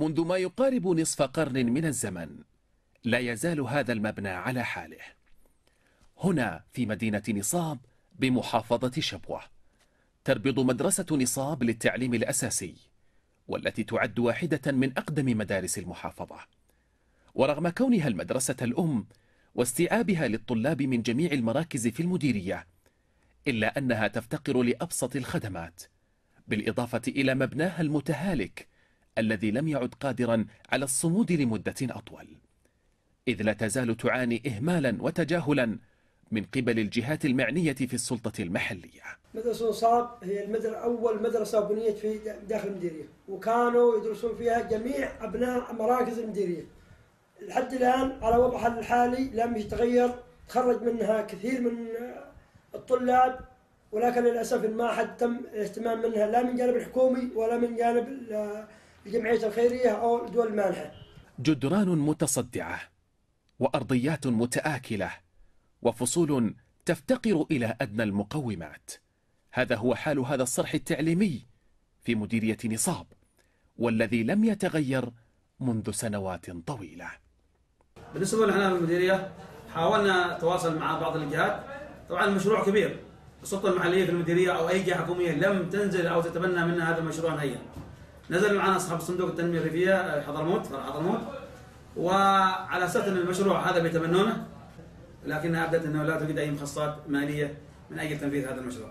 منذ ما يقارب نصف قرن من الزمن لا يزال هذا المبنى على حاله هنا في مدينة نصاب بمحافظة شبوة تربض مدرسة نصاب للتعليم الأساسي والتي تعد واحدة من أقدم مدارس المحافظة ورغم كونها المدرسة الأم واستيعابها للطلاب من جميع المراكز في المديرية إلا أنها تفتقر لأبسط الخدمات بالإضافة إلى مبناها المتهالك الذي لم يعد قادرا على الصمود لمدة أطول إذ لا تزال تعاني إهمالا وتجاهلا من قبل الجهات المعنية في السلطة المحلية مدرسة نصاب هي المدر أول مدرسة بنيت في داخل المديرية وكانوا يدرسون فيها جميع أبناء مراكز المديرية لحد الآن على وضعها الحالي لم يتغير تخرج منها كثير من الطلاب ولكن للأسف ما حد تم الاهتمام منها لا من جانب الحكومي ولا من جانب الجمعية الخيرية أو الدول المانحة جدران متصدعة وأرضيات متآكلة وفصول تفتقر إلى أدنى المقومات هذا هو حال هذا الصرح التعليمي في مديرية نصاب والذي لم يتغير منذ سنوات طويلة بالنسبة لنا المديرية حاولنا نتواصل مع بعض الجهات طبعا المشروع كبير السلطة المحلية في المديرية أو أي جهة حكومية لم تنزل أو تتبنى منها هذا المشروع نهائيا نزل معنا اصحاب الصندوق التنميه الريفيه آه، حضرموت فرع حضرموت وعلى اساس ان المشروع هذا بيتبنونه لكنها ابدت انه لا توجد اي مخصصات ماليه من اجل تنفيذ هذا المشروع.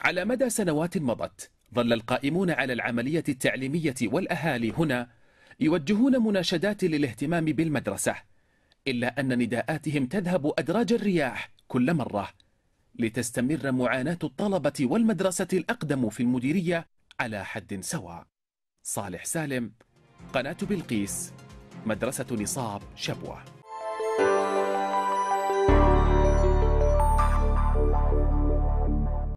على مدى سنوات مضت ظل القائمون على العمليه التعليميه والاهالي هنا يوجهون مناشدات للاهتمام بالمدرسه الا ان نداءاتهم تذهب ادراج الرياح كل مره لتستمر معاناه الطلبه والمدرسه الاقدم في المديريه على حد سواء. صالح سالم قناة بلقيس مدرسة نصاب شبوه